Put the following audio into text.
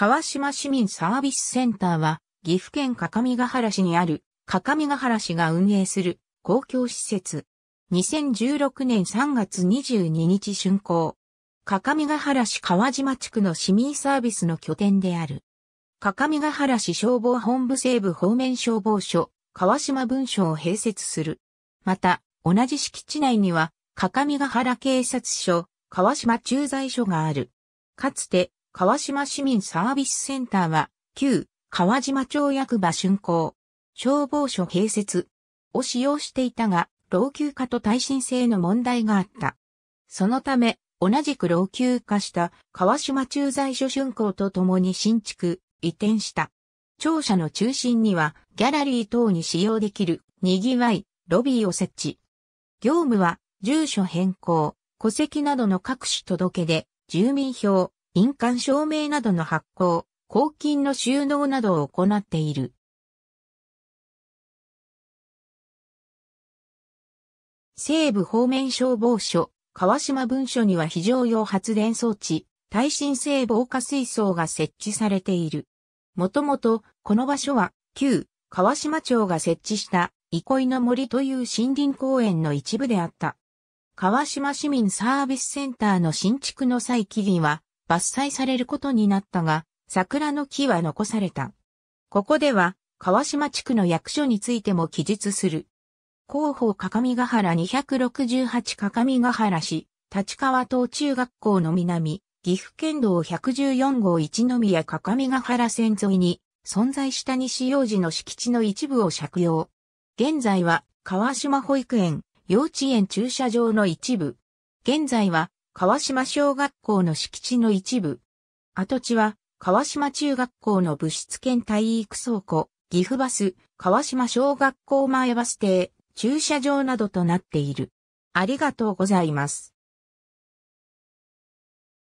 川島市民サービスセンターは、岐阜県各務原市にある、各務原市が運営する公共施設。2016年3月22日竣工。各務原市川島地区の市民サービスの拠点である。各務原市消防本部西部方面消防署、川島文署を併設する。また、同じ敷地内には、各務原警察署、川島駐在所がある。かつて、川島市民サービスセンターは、旧、川島町役場竣工。消防署併設を使用していたが、老朽化と耐震性の問題があった。そのため、同じく老朽化した川島駐在所竣工とともに新築、移転した。庁舎の中心には、ギャラリー等に使用できる、にぎわい、ロビーを設置。業務は、住所変更、戸籍などの各種届で、住民票、印鑑証明などの発行、公金の収納などを行っている。西部方面消防署、川島文書には非常用発電装置、耐震性防火水槽が設置されている。もともと、この場所は、旧、川島町が設置した、憩いの森という森林公園の一部であった。川島市民サービスセンターの新築の際木々は、伐採されることになったが、桜の木は残された。ここでは、川島地区の役所についても記述する。広報がは原268がは原市、立川東中学校の南、岐阜県道114号一宮がは原線沿いに、存在した西洋寺の敷地の一部を借用。現在は、川島保育園、幼稚園駐車場の一部。現在は、川島小学校の敷地の一部。跡地は、川島中学校の物質兼体育倉庫、岐阜バス、川島小学校前バス停、駐車場などとなっている。ありがとうございます。